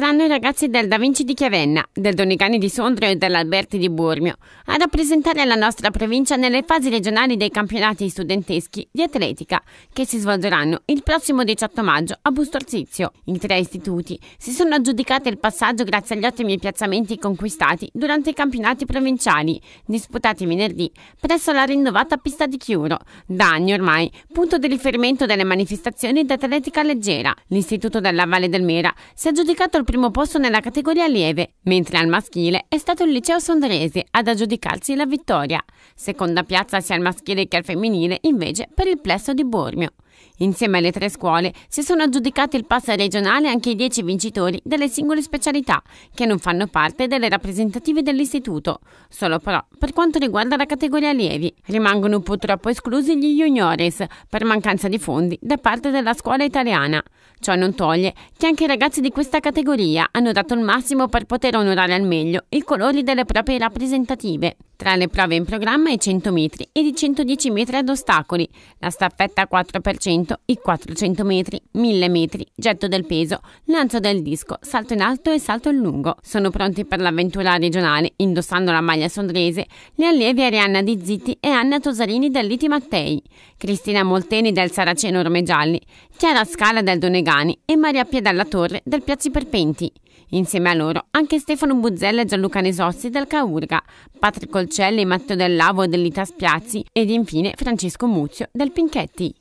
saranno i ragazzi del Da Vinci di Chiavenna, del Donigani di Sondrio e dell'Alberti di Bormio a rappresentare la nostra provincia nelle fasi regionali dei campionati studenteschi di atletica che si svolgeranno il prossimo 18 maggio a Busto Bustorzizio. I tre istituti si sono aggiudicati il passaggio grazie agli ottimi piazzamenti conquistati durante i campionati provinciali disputati venerdì presso la rinnovata pista di Chiuro, da anni ormai punto di riferimento delle manifestazioni di atletica leggera. L'istituto della Valle del Mera si è aggiudicato il primo posto nella categoria lieve, mentre al maschile è stato il liceo sondrese ad aggiudicarsi la vittoria. Seconda piazza sia al maschile che al femminile invece per il plesso di Bormio. Insieme alle tre scuole si sono aggiudicati il pass regionale anche i dieci vincitori delle singole specialità, che non fanno parte delle rappresentative dell'istituto, solo però per quanto riguarda la categoria allievi. Rimangono purtroppo esclusi gli juniores per mancanza di fondi da parte della scuola italiana. Ciò non toglie che anche i ragazzi di questa categoria hanno dato il massimo per poter onorare al meglio i colori delle proprie rappresentative. Tra le prove in programma i 100 metri ed i 110 metri ad ostacoli, la staffetta 4%, i 400 metri, 1000 metri, getto del peso, lancio del disco, salto in alto e salto in lungo. Sono pronti per l'avventura regionale, indossando la maglia sondrese, le allievi Arianna Di Zitti e Anna Tosarini del Liti Mattei, Cristina Molteni del Saraceno Romegialli, Chiara Scala del Donegal Pagani e Maria Piedella Torre del Piazzi Perpenti. Insieme a loro anche Stefano Buzzella e Gianluca Nesossi del Caurga, Patrick Colcelli e Matteo Dell'Avo Lavo dell'Itas Piazzi ed infine Francesco Muzio del Pinchetti.